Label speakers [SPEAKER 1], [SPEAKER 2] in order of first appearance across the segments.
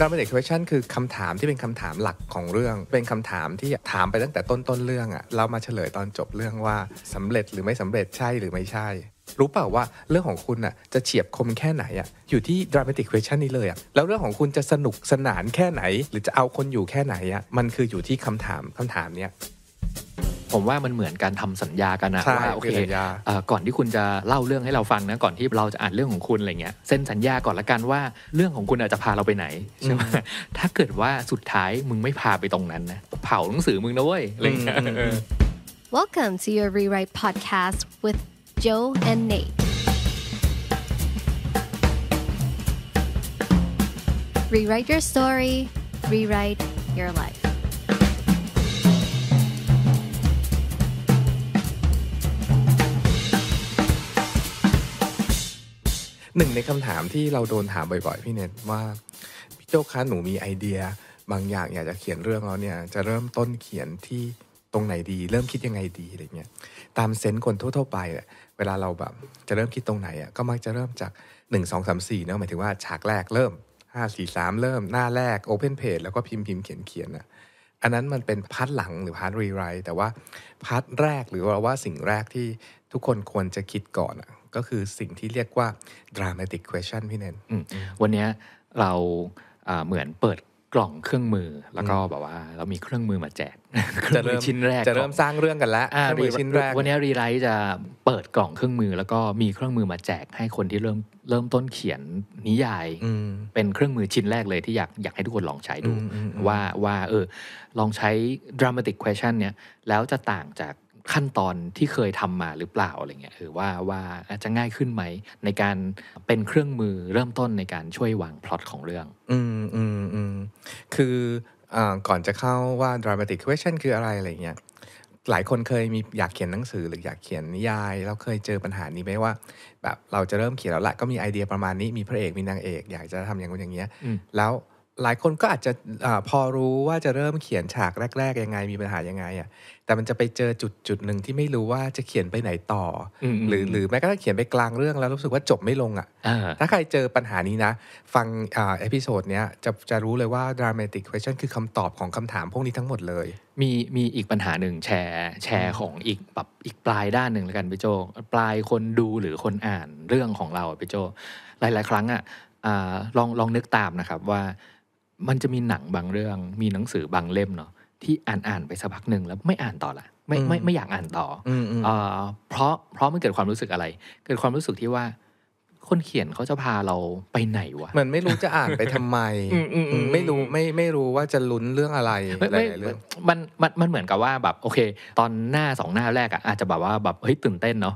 [SPEAKER 1] ดราม่าเด็กควชั่นคือคำถามที่เป็นคำถามหลักของเรื่อง เป็นคำถามที่ถามไปตั้งแต่ต้นต้นเรื่องอะ่ะเรามาเฉลยตอนจบเรื่องว่าสำเร็จหรือไม่สำเร็จใช่หรือไม่ใช่ รู้เปล่าว่าเรื่องของคุณอ่ะจะเฉียบคมแค่ไหนอ่ะอยู่ที่ dramatic question นี้เลยอ่ะแล้วเรื่องของคุณจะสนุกสนานแค่ไหน หรือจะเอาคนอยู่แค่ไหนอ่ะมันคืออยู่ที่คำถามคำถามเนี้ยผมว่ามันเหมือนการทำสัญญากันนะว่าโอเคก่อนที่คุณจะเล่าเรื่องให้เร
[SPEAKER 2] าฟังนะก่อนที่เราจะอ่านเรื่องของคุณอะไรเงี้ยเซ็นสัญญาก่อนละกันว่าเรื่องของคุณอาจจะพาเราไปไหนใช่ไหมถ้าเกิดว่าสุดท้ายมึงไม่พาไปตรงนั้นนะเผาหนังสือมึงนะเว้ยอะไรเงี้ย
[SPEAKER 1] Welcome to your rewrite podcast with Joe and Nate Rewrite
[SPEAKER 2] your story, rewrite your life.
[SPEAKER 1] หนึ่งในคำถามที่เราโดนถามบ่อยๆ พี่เน็ต ว่า พี่โจ้คะหนูมีไอเดียบางอย่างอยากจะเขียนเรื่องแล้วเนี่ย จะเริ่มต้นเขียนที่ตรงไหนดี เริ่มคิดยังไงดีอะไรเงี้ยตามเซนส์คนทั่วๆไป่ะเวลาเราแบบจะเริ่มคิดตรงไหนอ่ะก็มักจะเริ่มจากหนึ่งงสสอามสี่เนาะหมายถึงว่าฉากแรกเริ่มห้าสี่สามเริ่มหน้าแรกโอเพนเพจแล้วก็พิมพ์พิมพ์เขียนเขียนอะอันนั้นมันเป็นพาร์ทหลังหรือพาร์ทรีไรต์แต่ว่าพาร์ทแรกหรือว่าสิ่งแรกที่ทุกคนควรจะคิดก่อนก็คือสิ่งที่เรียกว่า dramatic question พี่เนนวันนี้เรา
[SPEAKER 2] เหมือนเปิดกล่องเครื่องมือแล้วก็แบบว่าเรามีเครื่องมือมาแจก
[SPEAKER 1] จะเริ่มชิ้นแรกจะเริ่มสร้างเรื่องกันแล้วเครื่องมือชิ้นแรกวันน
[SPEAKER 2] ี้รีไร์จะเปิดกล่องเครื่องมือแล้วก็มีเครื่องมือมาแจกให้คนที่เริ่มเริ่มต้นเขียนนิยายเป็นเครื่องมือชิ้นแรกเลยที่อยากอยากให้ทุกคนลองใช้ดูว่าว่าเออลองใช้ dramatic question เนี่ย แล้วจะต่างจากขั้นตอนที่เคยทำมาหรือเปล่า อะไรเงี้ยหรือว่าว่าอาจจะง่ายขึ้นไหมในการเป็นเครื่องมือเริ่มต้นในการช่วยวางพล็อตของเรื่อง
[SPEAKER 1] อืมอืมอืมคืออก่อนจะเข้าว่า dramatic question คืออะไรอะไรเงี้ยหลายคนเคยมีอยากเขียนหนังสือหรืออยากเขียนนิยาย แล้วเคยเจอปัญหานี้ไหมว่า แบบเราจะเริ่มเขียนแล้วละก็มีไอเดียประมาณนี้มีพระเอกมีนางเอก อยากจะทำอย่างนู้นอย่างเงี้ยแล้วหลายคนก็อาจจะอพอรู้ว่าจะเริ่มเขียนฉากแรก ๆ ยังไง มีปัญหายังไงอ่ะแต่มันจะไปเจอจุดจุดหนึ่งที่ไม่รู้ว่าจะเขียนไปไหนต่อหรือหรือแม้กระทั่งเขียนไปกลางเรื่องแล้วรู้สึกว่าจบไม่ลงอ่ะถ้าใครเจอปัญหานี้นะฟังอเอพิโซดเนี้ยจะจะรู้เลยว่า dramatic question คือคำตอบของคำถามพวกนี้ทั้งหมดเลยมีมีอีกปัญหาหนึ่ง
[SPEAKER 2] แชร์แชร์ของอีกแบบอีกปลายด้านหนึ่งแล้วกันพี่โจ ปลายคนดูหรือคนอ่านเรื่องของเราพี่โจ หลาย ๆ ครั้งอ่ะลองลองนึกตามนะครับว่ามันจะมีหนังบางเรื่อง มีหนังสือบางเล่มเนาะที่อ่านอ่านไปสักพักหนึ่งแล้วไม่อ่านต่อละ
[SPEAKER 1] ไม่ไม่ไม่อยากอ่านต่อ
[SPEAKER 2] อเพราะเพราะมันเกิดความรู้สึกอะไร เกิดความรู้สึกที่ว่า คนเขียนเขาจะพาเราไปไหนวะ
[SPEAKER 1] เหมือนไม่รู้จะอ่านไปทำไ
[SPEAKER 2] มไม่รู้ไม่ไม่รู้ว่าจะลุ้นเรื่องอะไรอะไรเรื่องมันมันมันเหมือนกับว่าแบบ โอเค ตอนหน้าสองหน้าแรกอะอาจจะแบบว่าแบบเฮ้ยตื่นเต้นเนาะ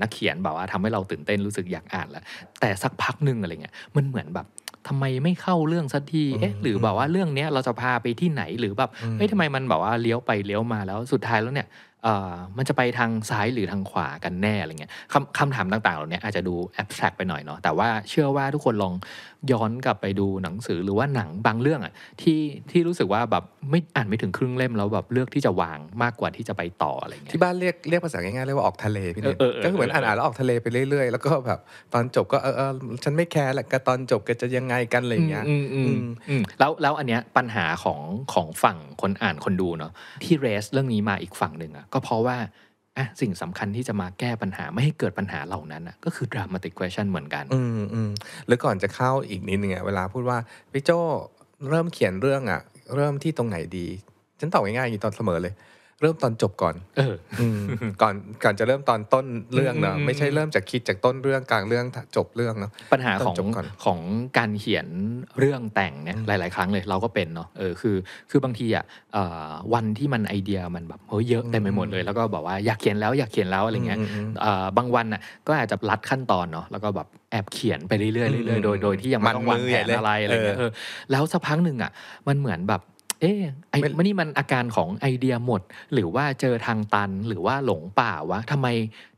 [SPEAKER 2] นักเขียนแบบว่าทำให้เราตื่นเต้นรู้สึกอยากอ่านแล้วแต่สักพักหนึ่งอะไรเงี้ย มันเหมือนแบบทำไมไม่เข้าเรื่องสักที เอ๊ะ หรือแบบว่าเรื่องเนี้ยเราจะพาไปที่ไหน หรือแบบ เฮ้ยทำไมมันแบบว่าเลี้ยวไปเลี้ยวมาแล้ว สุดท้ายแล้วเนี่ยมันจะไปทางซ้ายหรือทางขวากันแน่อะไรเงี้ยคำคำถามต่างๆเหล่านี้อาจจะดูแอบสแตรกไปหน่อยเนาะแต่ว่าเชื่อว่าทุกคนลองย้อนกลับไปดูหนังสือหรือว่าหนังบางเรื่องอ่ะที่ที่รู้สึกว่าแบบไม่อ่านไม่ถึงครึ่งเล่มแล้วแบบเลือกที่จะวางมากกว่าที
[SPEAKER 1] ่จะไปต่ออะไรเงี้ยที่บ้านเรียกเรียกภาษาง่ายๆเรียกว่าออกทะเลพี่เนี่ยก็คือเหมือนอ่านอ่านแล้วออกทะเลไปเรื่อยๆ แล้วก็แบบตอนจบก็เออเออฉันไม่แคร์แหละก็ตอนจบก็จะยังไงกันอะไรเงี้ย
[SPEAKER 2] แล้วแล้วอันเนี้ยปัญหาของของฝั่งคนอ่านคนดูเนาะที่เรสเรื่องนี้ มาอีกฝั่งหนึ่งอ่ะก็เพราะว่าอ่ะสิ่งสำคัญที่จะมาแก้ปัญหาไม่ให้เกิดปัญหาเหล่านั้นะก็คือ
[SPEAKER 1] dramatic question เหมือนกันอืมอืมหรือก่อนจะเข้าอีกนิดนึงอ่ะเวลาพูดว่า พี่โจเริ่มเขียนเรื่องอ่ะ เริ่มที่ตรงไหนดี ฉันตอบง่ายๆอยู่ตอนเสมอเลยเริ่มตอนจบก่อนก่อน ก่อนจะเริ่มตอนต้นเรื่องเนาะ ไม่ใช่เริ่มจากคิดจากต้นเรื่องกลางเรื่องจบเรื่องเนาะ ปัญหาของของการเขียนเรื่องแต่งเนี่ยห
[SPEAKER 2] ลาย ๆ ครั้งเลยเราก็เป็นเนาะ เออ คือ คือบางทีอ่ะวันที่มันไอเดียมันแบบเฮ้ยเยอะเต็มไปหมดเลย แล้วก็บอกว่าอยากเขียนแล้วอยากเขียนแล้วอะไรเงี้ยบางวันอ่ะ ก็อาจจะรัดขั้นตอนเนาะ แล้วก็แบบแอบเขียนไปเรื่อยๆเรื่อยๆโดย โดยที่ยังไม่ต้องวางแผนอะไรอะไรเงี้ยแล้วสักพักหนึ่งอ่ะ มันเหมือนแบบเอ๊ะไอ้มันนี่มันอาการของไอเดียหมด หรือว่าเจอทางตันหรือว่าหลงป่าวะทำไม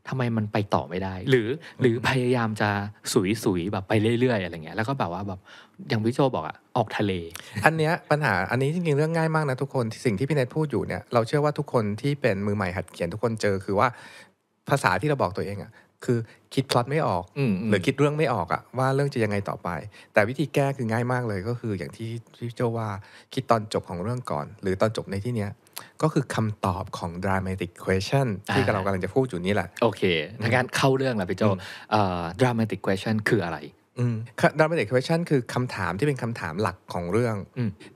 [SPEAKER 2] ทำไมมันไปต่อไม่ได้ หรือหรือพย
[SPEAKER 1] ายามจะสุยสุยแบบไปเรื่อยๆ อะไรเงี้ยแล้วก็แบบว่าแบบ อย่างพี่โจบอกอะออกทะเล อันเนี้ยปัญหาอันนี้ จริงๆ เรื่องง่ายมากนะทุกคนสิ่งที่พี่เนทพูดอยู่เนี่ยเราเชื่อว่าทุกคนที่เป็นมือใหม่หัดเขียนทุกคนเจอคือว่าภาษาที่เราบอกตัวเองอะคือคิดพลัดไม่ออกหรือคิดเรื่องไม่ออกอะว่าเรื่องจะยังไงต่อไป แต่วิธีแก้คือง่ายมากเลยก็คืออย่างที่ที่เจ้าว่าคิดตอนจบของเรื่องก่อน หรือตอนจบในที่เนี้ยก็คือคำตอบของ dramatic question ที่เรากำลังจะพูดอยู่นี้แหละ
[SPEAKER 2] โอเคนก
[SPEAKER 1] างเข้าเรื่องและพี่โจ dramatic question คืออะไร dramatic question คือคำถามที่เป็นคำถามหลักของเรื่อง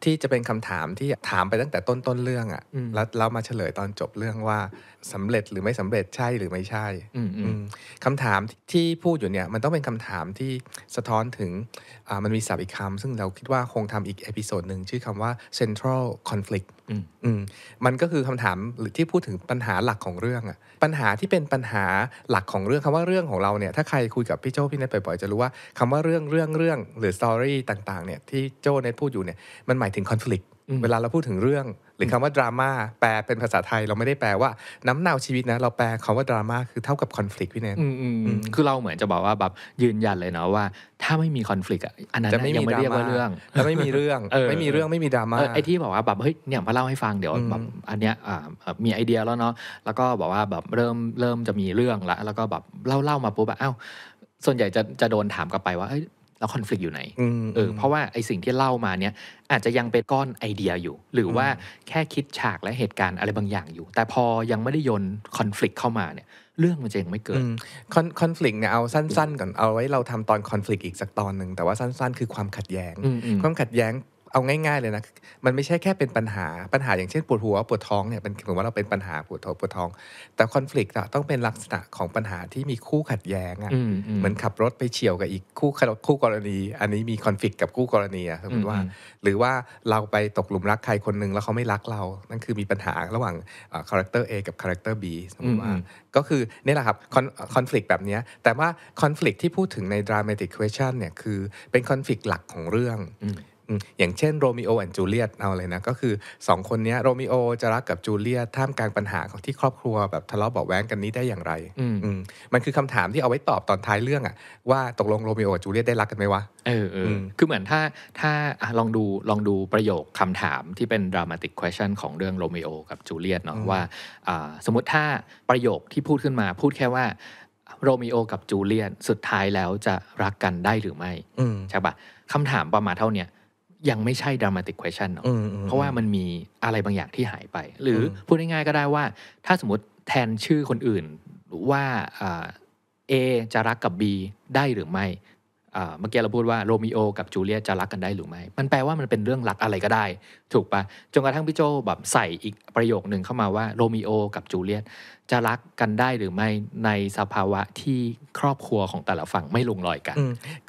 [SPEAKER 1] ที่จะเป็นคำถามที่ถามไปตั้งแต่ต้นต้นเรื่องอะ่ะแล้วเรามาเฉลยตอนจบเรื่องว่าสำเร็จหรือไม่สำเร็จใช่หรือไม่ใช่คำถามที่พูดอยู่เนี่ย มันต้องเป็นคำถามที่สะท้อนถึงมันมีศัพท์อีกคำซึ่งเราคิดว่าคงทำอีกเอพิโซดหนึ่งชื่อคำว่า central conflict มันก็คือคำถามหรือที่พูดถึงปัญหาหลักของเรื่องอะปัญหาที่เป็นปัญหาหลักของเรื่องคำว่าเรื่องของเราเนี่ยถ้าใครคุยกับพี่โจ้พี่เนทบ่อยๆจะรู้ว่าคำว่าเรื่องเรื่องเรื่องหรือ story ต่างๆเนี่ยที่โจ้เนทพูดอยู่เนี่ยมันหมายถึง conflict เวลาเราพูดถึงเรื่องหรือคำว่าดราม่าแปลเป็นภาษาไทยเราไม่ได้แปลว่าน้ำเน่าชีวิตนะ เราแปลคำว่าดราม่าคือเท่ากับคอนฟ l i c t พี่เนนคือเราเหมือนจะบอกว่าแบบยืนยันเลยเนาะว่า ถ้าไม่มีคอนฟ l i c t อ่ะอันนั้นยังไม่เรียกว่าเรื่องจะไม่มีเรื่องไม่มีเรื่องไม่มีดราม่าไอ้ที่
[SPEAKER 2] บอกว่าแบบเฮ้ยเนี่ยมาเล่าให้ฟังเดี๋ยวแบบอันเนี้ยมีไอเดียแล้วเนาะแล้วก็บอกว่าแบบเริ่มเริ่มจะมีเรื่องละแล้วก็แบบเล่าเล่ามาปุ๊บแบบอ้าวส่วนใหญ่จะจะโดนถามกลับไปว่าแล้วคอนฟ lict อยู่ไหนเออเพราะว่าไอสิ่งที่เล่ามาเนี่ยอาจจะยังเป็นก้อนไอเดียอยู่ หรือว่าแค่คิดฉากและเหตุการณ์อะไรบางอย่างอยู่ แต่พอ
[SPEAKER 1] ยังไม่ได้ยนคอนฟ lict เข้ามาเนี่ย เรื่องมันจะยังไม่เกิดคอนฟ lict เนี่ย เอาสั้นๆ ก่อนเอาไว้เราทำตอนคอนฟ lict อีกสักตอนหนึ่งแต่ว่าสั้นๆ คือความขัดแย้งความขัดแย้งเอาง่ายๆเลยนะ มันไม่ใช่แค่เป็นปัญหา ปัญหาอย่างเช่นปวดหัวปวดท้องเนี่ยเป็นถือว่าเราเป็นปัญหาปวดท้องปวดท้อง แต่คอน FLICT ต้องเป็นลักษณะของปัญหาที่มีคู่ขัดแย้งอ่ะ เหมือนขับรถไปเฉียวกับอีกคู่คู่กรณี อันนี้มีคอน FLICT กับคู่กรณีอะสมมติว่า หรือว่าเราไปตกหลุมรักใครคนหนึ่งแล้วเขาไม่รักเรา นั่นคือมีปัญหาระหว่างคาแรคเตอร์ A กับคาแรคเตอร์ B สมมติว่า ก็คือนี่แหละครับคอน FLICT แบบนี้ แต่ว่าคอน FLICT ที่พูดถึงใน dramatic question เนี่ยคือเป็นคอน FLICT หลักของเรื่องอย่างเช่นโรมิโอแอนจูเลียตเอาเลยนะ ก็คือสองคนนี้โรมิโอจะรักกับจูเลียตท่ามกลางปัญหาของที่ครอบครัวแบบทะเลาะเบาแว้งกันนี้ได้อย่างไรมันคือคำถามที่เอาไว้ตอบตอนท้ายเรื่องอะว่าตกลงโรมิโอกับจูเลียตได้รักกันไหมวะ
[SPEAKER 2] เออเออคือเหมือนถ้า ถ้าลองดู ลองดูประโยคคำถามที่เป็นดรามาติกควอชั่นของเรื่องโรมิโอกับจูเลียตเนาะว่าสมมติถ้าประโยคที่พูดขึ้นมา พูดแค่ว่าโรมิโอกับจูเลียตสุดท้ายแล้วจะรักกันได้หรือไม่ใช่ปะคำถามประมาณเท่าเนี้ยยังไม่ใช่ dramatic question เนาะเพราะว่ามันมีอะไรบางอย่างที่หายไป หรือพูดง่ายๆก็ได้ว่าถ้าสมมติแทนชื่อคนอื่นว่าเอจะรักกับ B ได้หรือไม่เมื่อกี้เราพูดว่าโรมิโอกับจูเลีย จะรักกันได้หรือไม่ มันแปลว่ามันเป็นเรื่องรักอะไรก็ได้ ถูกปะจนกระทั่งพี่โจแบบใส่อีกประโยคหนึ่งเข้ามาว่าโรมิโอกับจูเลียจะรักกันได้หรือไม่ในสภาวะที่ครอบครัวของแต่ละ
[SPEAKER 1] ฝั่งไม่ลงรอยกัน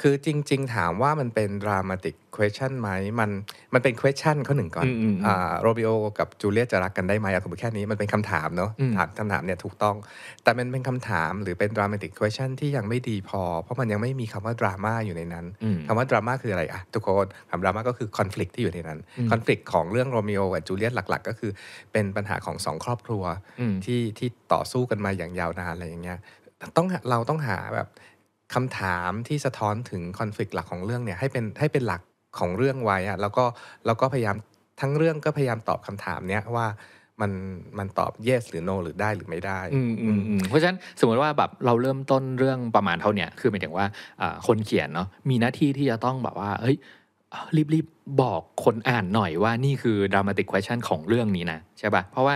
[SPEAKER 1] คือจริงๆถามว่ามันเป็นดรามาติก question ไหม มันมันเป็น question ข้อหนึ่งก่อน อ่าโรบิโอกับจูเลียจะรักกันได้ไหมเอาสมมติแค่นี้มันเป็นคำถามเนาะ ถามคำถามเนี่ยถูกต้อง แต่มันเป็นคำถามหรือเป็นดรามาติก question ที่ยังไม่ดีพอ เพราะมันยังไม่มีคำว่าดราม่าอยู่ในนั้นคำว่าดราม่าคืออะไรอะทุกคนคำดราม่าก็คือ conflict ที่อยู่ในนั้น conflict ของเรื่องโรมิโอกับจูเลีย หลัก ๆ ก็คือเป็นปัญหาของสองครอบครัวที่ที่ต่อสู้กันมาอย่างยาวนานอะไรอย่างเงี้ยต้องเราต้องหาแบบคำถามที่สะท้อนถึงคอน FLICT หลักของเรื่องเนี่ยให้เป็นให้เป็นหลักของเรื่องไว้อะแล้วก็แล้วก็พยายามทั้งเรื่องก็พยายามตอบคำถามเนี้ยว่ามันมันตอบ yes หรือ no หรือได้หรือไม่ได้ เพราะฉะนั้นสมมติว่าแบบเราเริ่มต้นเรื่องประมาณเท่าเนี้ยคือหม
[SPEAKER 2] ายถึงว่าคนเขียนเนาะมีหน้าที่ที่จะต้องแบบว่าเฮ้ยรีบรีบบอกคนอ่านหน่อยว่านี่คือดรามาติกคว e ชชั่นของเรื่องนี้นะ ใช่ปะ่ะ เพราะว่า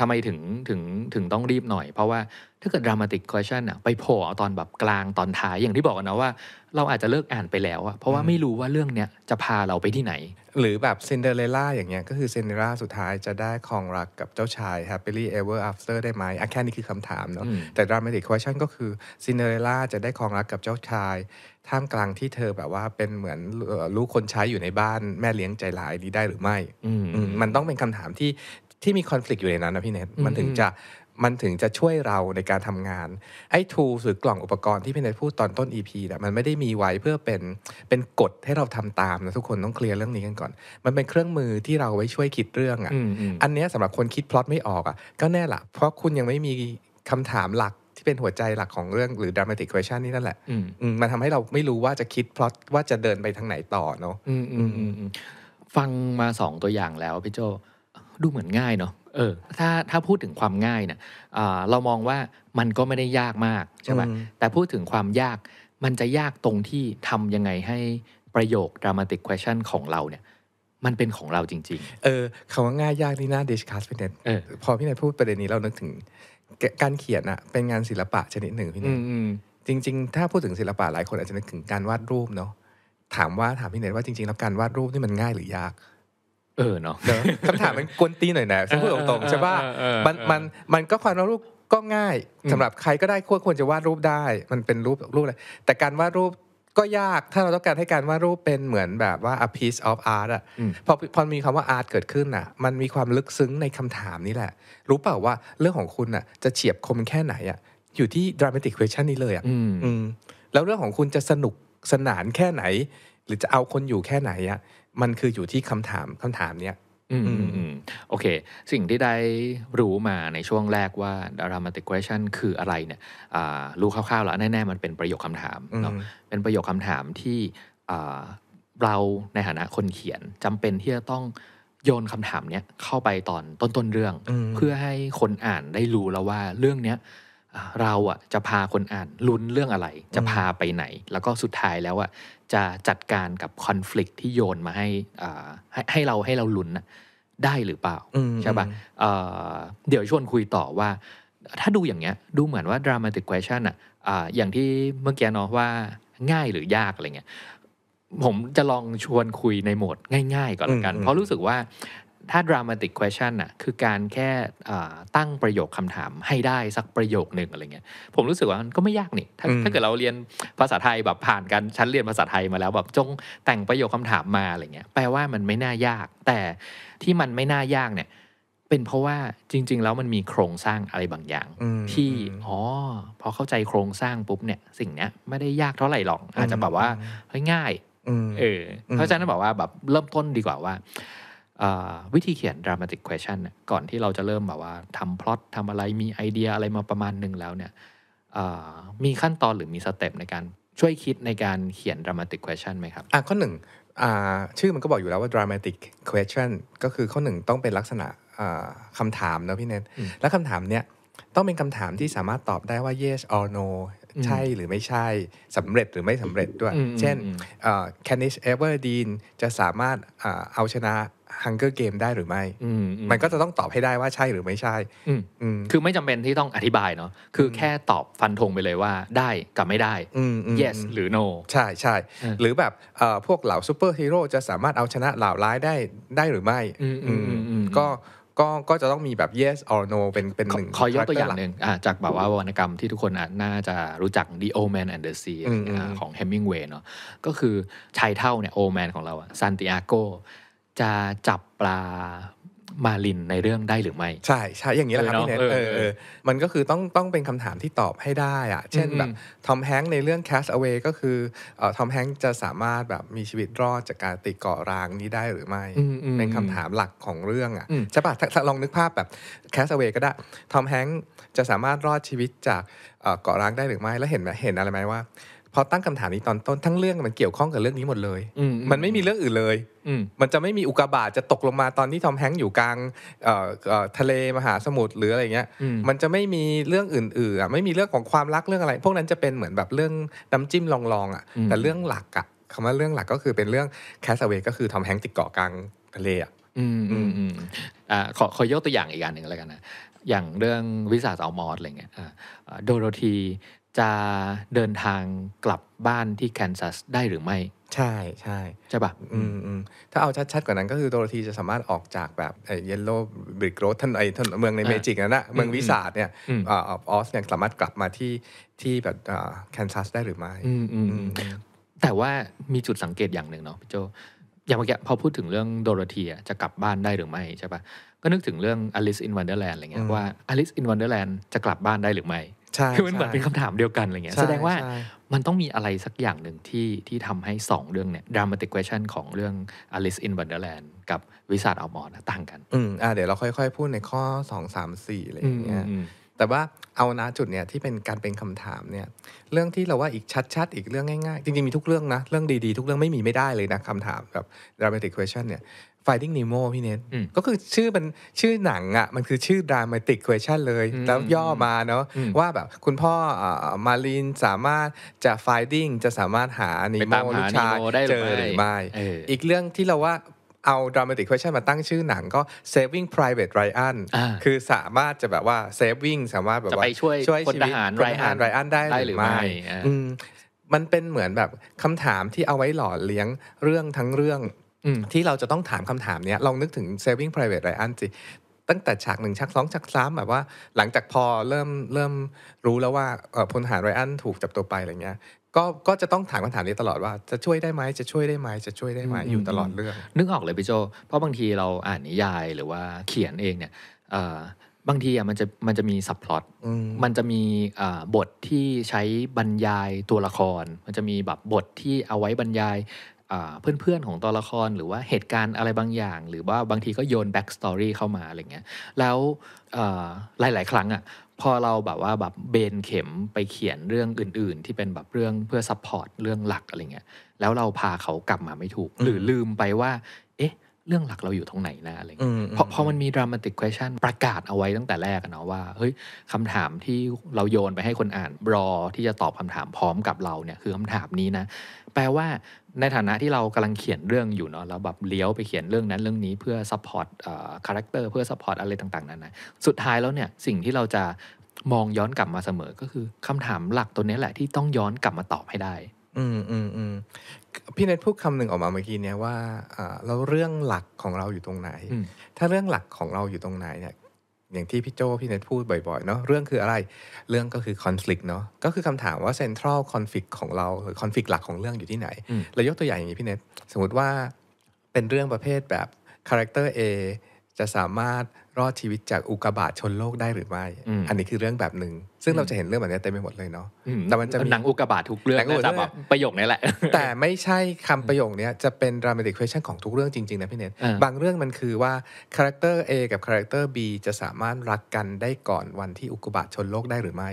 [SPEAKER 2] ทำไมถึงถึงถึงต้องรีบหน่อยเพราะว่าถ้าเกิดดรามาติกคว e ชชั่นอะไปโผล่ตอนแบบกลางตอนท้าย
[SPEAKER 1] อย่างที่บอกนะว่าเราอาจจะเลิกอ่านไปแล้วอะเพราะว่าไม่
[SPEAKER 2] รู้ว่าเรื่องเนี้ยจะพาเราไปที่ไหน
[SPEAKER 1] หรือแบบซินเดอเรลล่าอย่างเงี้ยก็คือซินเดอเรลล่าสุดท้ายจะได้ครองรักกับเจ้าชาย happily ever after ได้ไหมอ่ะแค่นี้คือคำถามเนาะแต่ดรามาติกคว e ชชั่นก็คือซินเดอเรลล่าจะได้ครองรักกับเจ้าชาย ท่ามกลางที่เธอแบบว่าเป็นเหมือนลูกคนใช้อยู่ในบ้านานแม่เลี้ยงใจร้ายนี้ได้หรือไม่มันต้องเป็นคำถามที่ที่มีคอน FLICT อยู่ในนั้นนะพี่เนทมันถึงจะมันถึงจะช่วยเราในการทำงาน ไอ้ทูหรือกล่องอุปกรณ์ที่พี่เนทพูดตอนต้น EP นะมันไม่ได้มีไว้เพื่อเป็นเป็นกฎให้เราทำตามนะทุกคนต้องเคลียร์เรื่องนี้กันก่อน มันเป็นเครื่องมือที่เราไว้ช่วยคิดเรื่องอะ่ะอันนี้สำหรับคนคิดพล็อตไม่ออกอะ่ะ ก็แน่ละเพราะคุณยังไม่มีคำถามหลักที่เป็นหัวใจหลักของเรื่องหรือ dramatic question นี่นั่นแหละมันทำให้เราไม่รู้ว่าจะคิดพล็อตว่าจะเดินไปทางไหนต่อเนาะ
[SPEAKER 2] ฟังมาสองตัวอย่างแล้วพี่โจดูเหมือนง่ายเนาะเออ ถ้าถ้าพูดถึงความง่ายเนี่ยเรามองว่ามันก็ไม่ได้ยากมากใช่ไหมแต่พูดถึงความยาก มันจะยากตรงที่ทำยังไงให้ประโยค dramatic question ของเราเนี่ย
[SPEAKER 1] มันเป็นของเราจริงๆ เออคำว่าง่ายยากนี่น่าดชคัสเป็นเด็ดพอพี่นายพูดประเด็นนี้เรานึกถึงการเขียนอะเป็นงานศิลปะชนิดหนึ่งพี่เนทจริง ๆถ้าพูดถึงศิลปะหลายคนอาจจะนึกถึงการวาดรูปเนาะถามว่าถามพี่เนทว่าจริงๆแล้วการวาดรูปนี่มันง่ายหรือยาก เออเนาะคำถามมันกวนตีหน่อยนะฉันพูดตรงๆใช่ป่ะมันมันมันก็ความวาดรูปก็ง่าย สำหรับใครก็ได้ควรควรจะวาดรูปได้ มันเป็นรูปรูปเลยแต่การวาดรูปก็ยากถ้าเราต้องการให้การวาดรูปเป็นเหมือนแบบว่า a piece of art อ่ะพอพอมีคำว่า art เกิดขึ้นอ่ะมันมีความลึกซึ้งในคำถามนี้แหละ รู้เปล่าว่าเรื่องของคุณอ่ะจะเฉียบคมแค่ไหนอ่ะอยู่ที่ dramatic question นี้เลยอ่ะแล้วเรื่องของคุณจะสนุกสนานแค่ไหนหรือจะเอาคนอยู่แค่ไหนอ่ะมันคืออยู่ที่คำถามคำถามเนี้ยอืมอืมโอเคสิ่งที่ได้รู้มาในช
[SPEAKER 2] ่วงแรกว่า dramatic question คืออะไรเนี่ยรู้คร่าวๆ แล้วแน่ๆมันเป็นประโยคคำถามเนาะเป็นประโยคคำถามที่เราในฐานะคนเขียนจำเป็นที่จะต้องโยนคำถามเนี้ยเข้าไปตอนต้นๆเรื่องเพื่อให้คนอ่านได้รู้แล้วว่าเรื่องเนี้ยเราอ่ะจะพาคนอ่านลุ้นเรื่องอะไรจะพาไปไหน แล้วก็สุดท้ายแล้วอ่ะจะจัดการกับคอน FLICT ที่โยนมาให้ให้ให้เราให้เราลุ้นนะได้หรือเปล่า ใช่ปะ่ะเดี๋ยวชวนคุยต่อว่า ถ้าดูอย่างเงี้ย ดูเหมือนว่า dramatic question อะะอย่างที่เมื่อกี้เนาะว่าง่ายหรือยากอะไรเงี้ยผมจะลองชวนคุยในโหมด ง่ายๆก่อนละกัน เพราะรู้สึกว่าถ้า dramatic question อะคือการแค่ตั้งประโยคคำถาม ให้ได้สักประโยคหนึ่งอะไรเงี้ยผมรู้สึกว่ามันก็ไม่ยากนี่ถถ้าเกิดเราเรียนภาษาไทยแบบผ่านการชั้นเรียนภาษาไทยมาแล้วแบบจงแต่งประโยคคำถามมาอะไรเงี้ย แปลว่ามันไม่น่ายาก แต่ที่มันไม่น่ายากเนี่ย เป็นเพราะว่าจริงๆแล้วมันมีโครงสร้างอะไรบางอย่างที่อ๋อพอเข้าใจโครงสร้างปุ๊บเนี่ย สิ่งเนี้ย ไม่ได้ยากเท่าไหร่หรอกอาจจะแบบว่าง่ายเออเพราะฉะนั้นบอกว่าแบบเริ่มต้นดีกว่าว่าวิธีเขียน dramatic question ก่อนที่เราจะเริ่มแบบว่าทำพล็อตทำอะไรมีไอเดียอะไรมาประมาณหนึ่งแล้วเนี่ยมีขั้นตอนหรือมีสเต็ปในการ
[SPEAKER 1] ช่วยคิดในการเขียน dramatic question ไหมครับอ่ะข้อหนึ่งชื่อมันก็บอกอยู่แล้วว่า dramatic question ก็คือข้อหนึ่งต้องเป็นลักษณะคำถามนะพี่เนทและคำถามเนี่ยต้องเป็นคำถามที่สามารถตอบได้ว่า yes or no ใช่หรือไม่ใช่สำเร็จหรือไม่สำเร็จด้วย เช่น Can i s ever Dean จะสามารถเอาชนะฮังเกอร์เกมได้หรือไม่ มันก็จะต้องตอบให้ได้ว่าใช่หรือไม่ใช่
[SPEAKER 2] คือไม่จำเป็นที่ต้องอธิบายเนาะ คือแค่ตอบฟันธงไปเลยว่าได้กับไม่ได้ yes ห
[SPEAKER 1] รือ no ใช่ใช่ หรือแบบพวกเหล่าซูเปอร์ฮีโร่จะสามารถเอาชนะ เหล่าร้ายได้ได้หรือไม่ ก็ก็ก็จะต้องมีแบบ yes or no เป็นเป็นหนึ่งขอยกตัวอย่างหนึ่ง จากแบบว่าวรรณกรรมที่ทุกคนน่าจะรู้จัก The Old Man and the Sea
[SPEAKER 2] ของ Hemingway เนาะ ก็คือชายเท่าเนี่ย Old Man ของเราอะซานติอาโก
[SPEAKER 1] จะจับปลามาลินในเรื่องได้หรือไม่ใช่ ใช่ อย่างนี้แหละครับพี่เนทเออมันก็คือต้องต้องเป็นคำถามที่ตอบให้ได้อะเช่นแบบทอมแฮงค์ในเรื่อง Cast Away ก็คือทอมแฮงค์จะสามารถแบบมีชีวิตรอดจากการติดเกาะร้างนี้ได้หรือไม่ เป็นคำถามหลักของเรื่องอ่ะใช่ป่ะลองนึกภาพแบบ Cast Away ก็ได้ ทอมแฮงค์จะสามารถรอดชีวิตจากเกาะร้างได้หรือไม่แล้วเห็นเห็นอะไรไหมว่าพอตั้งคำถามนี้ตอนต้นทั้งเรื่องมันเกี่ยวข้องกับเรื่องนี้หมดเลย มันไม่มีเรื่องอื่นเลย มันจะไม่มีอุกาบาตจะตกลงมาตอนที่ทอมแฮงค์อยู่กลางทะเลมหาสมุทรหรืออะไรเงี้ย มันจะไม่มีเรื่องอื่นๆ ไม่มีเรื่องของความรักเรื่องอะไรพวกนั้นจะเป็นเหมือนแบบเรื่องน้าจิ้มลองๆอ่ะแต่เรื่องหลักอ่ะคำว่าเรื่องหลักก็คือเป็นเรื่องแคสเวก็คือทอมแฮงค์ติดเกาะกลางทะเลอ่ะ
[SPEAKER 2] อืมอืมอ
[SPEAKER 1] อ่า ขอ ขอยกตัวอย่างอีกอันหนึ่งแล้วกันนะ อย่างเรื
[SPEAKER 2] ่องวิสาสอมอสอะไรเงี้ยโดโรธีจะเดินทางกลั
[SPEAKER 1] บบ้านที่แคนซัสได้หรือไม่ ใช่ใช่ ใช่ป่ะอืมอืมถ้าเอาชัดๆกว่านั้นก็คือโดโรธีจะสามารถออกจากแบบเยลโล่บริกโรสท่านไอ้ท่านเมืองในเมจิกนั่นนะเมืองวิสาดเนี่ยออฟออสเนี่ยสามารถกลับมาที่ที่แบบแคนซัสได้หรือไม่อืมอืมแต่ว่ามีจุดสังเกตอย่างหนึ่งเนาะพี่โจ อย่างเมื่อกี้พอพูดถึงเรื่อง
[SPEAKER 2] โดโรธีจะกลับบ้านได้หรือไม่ใช่ป่ะก็นึกถึงเรื่อง Alice in Wonderland อะไรเงี้ยว่า Alice in Wonderland จะกลับบ้านได้หรือไม่ช่คือมันเหมือนเป็นคำถามเดียวกันอะไรเงี้ยแสดงว่ามันต้องมีอะไรสักอย่างหนึ่งที่ที่ทำให้สองเรื่องเนี่ยดรามาติกเวชั่นของเรื่อง Alice in Wonderland
[SPEAKER 1] กับวิสาดอัลมอนต่างกันอืมอ่าเดี๋ยวเราค่อยๆ พูดในข้อ2 3 4อะไรอย่างเงี้ยแต่ว่าเอานะจุดเนี่ยที่เป็นการเป็นคำถามเนี่ยเรื่องที่เราว่าอีกชัดๆ อีกเรื่องง่ายๆจริงๆมีทุกเรื่องนะเรื่องดีๆทุกเรื่องไม่มีไม่ได้เลยนะคำถามแบบ dramatic question เนี่ย Finding Nemo พี่เนทก็คือชื่อมันชื่อหนังอ่ะ มันคือชื่อ dramatic question เลย แล้วย่อมาเนาะว่าแบบคุณพ่อมาลินสามารถจะ finding จะสามารถหานิโมลูกชายเจอหรือไม่อีกเรื่องที่เราว่าเอา dramatic question มาตั้งชื่อหนังก็ saving private Ryan คือสามารถจะแบบว่า saving สามารถแบบว่าช่วยช่วยคนทหารไรอานไรอันได้หรือไม่มันเป็นเหมือนแบบคำถามที่เอาไว้หล่อเลี้ยงเรื่องทั้งเรื่องที่เราจะต้องถามคำถามนี้ลองนึกถึง saving private รอันสิตั้งแต่ฉากหนึ่งฉากสองฉากสามแบบว่าหลังจากพอเริ่มเริ่มรู้แล้วว่าพลทหารไรอันถูกจับตัวไปอะไรเงี้ย ก็ก็จะต้องถามคำถามนี้ตลอดว่าจะช่วยได้ไหมจะช่วยได้ไหมจะช่วยได้ไหมอยู่ตลอดเรื่อง นึกออกเลยพี่โจ
[SPEAKER 2] เพราะบางทีเราอ่านนิยายหรือว่าเขียนเองเนี่ยบางทีอ่ะมันจะมันจะมีสับพลอตมันจะมีบทที่ใช้บรรยายตัวละคร มันจะมีแบบบทที่เอาไว้บรรยายเพื่อนๆ ของตัวละครหรือว่าเหตุการณ์อะไรบางอย่าง หรือว่าบางทีก็โยนแบ็กสตอรี่เข้ามาอะไรเงี้ยแล้วหลายๆ ครั้งอะ่ะพอเราแบบว่าแบบเบนเข็มไปเขียนเรื่องอื่นๆ ที่เป็นแบบเรื่องเพื่อซัพพอร์ตเรื่องหลักอะไรเงี้ยแล้วเราพาเขากลับมาไม่ถูก หรือลืมไปว่าเอ๊ะ เรื่องหลักเราอยู่ตรงไหนนะอะไรเงี้ยเพราะพอมันมีดรามาติกเควชั่นประกาศเอาไว้ตั้งแต่แรกเนาะว่าเฮ้ยคำถามที่เราโยนไปให้คนอ่านรอ ที่จะตอบคำถามพร้อมกับเราเนี่ย คือคำถามนี้นะ แปลว่าในฐานะที่เรากำลังเขียนเรื่องอยู่เนาะเราแบบเลี้ยวไปเขียนเรื่องนั้นเรื่องนี้เพื่อซัพพอร์ตคาแรคเตอร์เพื่อซัพพอร์ตอะไรต่างๆนั้นนะสุดท้ายแล้วเนี่ยสิ่งที่เราจะมองย้อนกลับมาเสมอ ก็คือคำถามหลักตัวนี้แหละที่ต้องย้อนกลับมาตอบให้ได้
[SPEAKER 1] อืมอืมอืมพี่เนทพูดคำหนึ่งออกมาเมื่อกี้เนี่ยว่าเราเรื่องหลักของเราอยู่ตรงไหน ถ้าเรื่องหลักของเราอยู่ตรงไหนเนี่ยอย่างที่พี่โจพี่เน็ตพูดบ่อยๆเนาะเรื่องคืออะไรเรื่องก็คือคอน FLICT เนาะก็คือคำถามว่าเซ็นทรัลคอนฟ lict ของเราหรือคอนฟ lict หลักของเรื่องอยู่ที่ไหนเรายกตัวอย่างอย่างนี้พี่เน็ตสมมติว่าเป็นเรื่องประเภทแบบคาแรคเตอร์ A จะสามารถรอดชีวิตจากอุกกาบาตชนโลกได้หรือไม่ อันนี้คือเรื่องแบบหนึ่ง ซึ่งเราจะเห็นเรื่องแบบนี้เต็มไปหมดเลยเนาะแต่มันจะมีหนังอุกกาบาตทุกเรื่องจะแบบประโยคนี้แหละ แต่ไม่ใช่คำประโยคนี้จะเป็น dramatic question ของทุกเรื่องจริงๆนะพี่เนทบางเรื่องมันคือว่าคาแรคเตอร์ A กับคาแรคเตอร์ B จะสามารถรักกันได้ก่อนวันที่อุกกาบาตชนโลกได้หรือไม่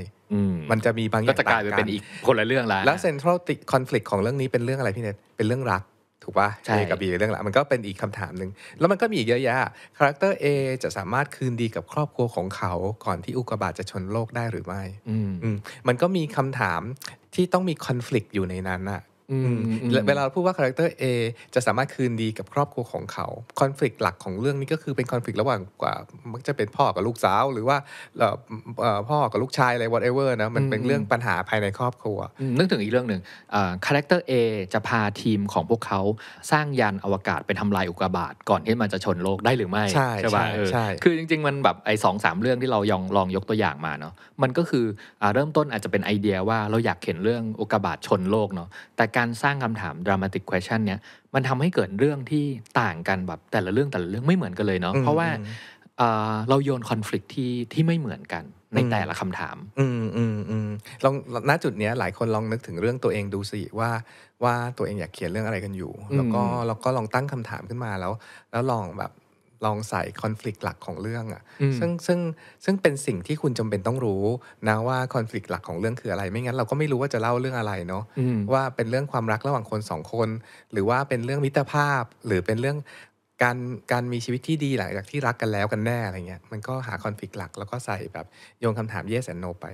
[SPEAKER 1] มันจะมีบางอย่างก็จะกลายเป็นอีก
[SPEAKER 2] คนละเรื่องแล้วแล้ว c
[SPEAKER 1] e n t r a คอนฟล l i c t ของเรื่องนี้เป็นเรื่องอะไรพี่เนทเป็นเรื่องรักถูกปะใช่กับบีเรื่องละ มันก็เป็นอีกคำถามหนึ่ง แล้วมันก็มีอีกเยอะแยะ คาแรคเตอร์ A จะสามารถคืนดีกับครอบครัวของเขา ก่อนที่อุกกาบาตจะชนโลกได้หรือไม่ อืมมันก็มีคำถามที่ต้องมีคอน FLICT อยู่ในนั้นอะเวลาเราพูดว่าคาแรคเตอร์ A จะสามารถคืนดีกับครอบครัวของเขาคอน FLICT หลักของเรื่องนี้ก็คือเป็นคอน FLICT ระหว่างกว่ามักจะเป็นพ่อกับลูกสาวหรือว่าพ่อกับลูกชายอะไร whatever นะมันเป็นเรื่องปัญหาภายในครอบครัวนึกถึงอีกเรื่องหนึ่ง
[SPEAKER 2] คาแรคเตอร์ A จะพาทีมของพวกเขาสร้างยานอวกาศไปทำลายอุกกาบาตก่อนที่มันจะชนโลกได้หรือไม่ใช่ใช่ใชใช่คือจริงๆมันแบบไอ้สองสามเรื่องที่เรายองลองยกตัวอย่างมาเนาะมันก็คือเริ่มต้นอาจจะเป็นไอเดียว่าเราอยากเห็นเรื่องอุกกาบาตชนโลกเนาะแต่การสร้างคำถาม dramatic question เนี่ยมันทำให้เกิดเรื่องที่ต่างกันแบบแต่ละเรื่องแต่ละเรื่องไม่เหมือนกันเลยเนาะเพราะว่าเราโยนคอน FLICT ที่ที่ไม่เหมือนกัน
[SPEAKER 1] ในแต่ละคำถามอืมอืมอืมลองณจุดเนี้ยหลายคนลองนึกถึงเรื่องตัวเองดูสิว่าว่าตัวเองอยากเขียนเรื่องอะไรกันอยู่แล้วก็เราก็ลองตั้งคำถามขึ้นมาแล้ว แล้วลองแบบลองใส่คอน FLICT หลักของเรื่องอะ่ะซึ่งซึ่ง ซึ่งเป็นสิ่งที่คุณจำเป็นต้องรู้นะว่าคอน FLICT หลักของเรื่อง คืออะไรไม่งั้นเราก็ไม่รู้ว่าจะเล่าเรื่องอะไรเนาะว่าเป็นเรื่องความรักระหว่างคนสองคน หรือว่าเป็นเรื่องมิตรภาพหรือเป็นเรื่องการการมีชีวิตที่ดีหลังจากที่รักกันแล้วกันแน่อะไรเงี้ยมันก็หาคอน FLICT หลักแล้วก็ใส่แบบโยงคำถาม yes and no ไป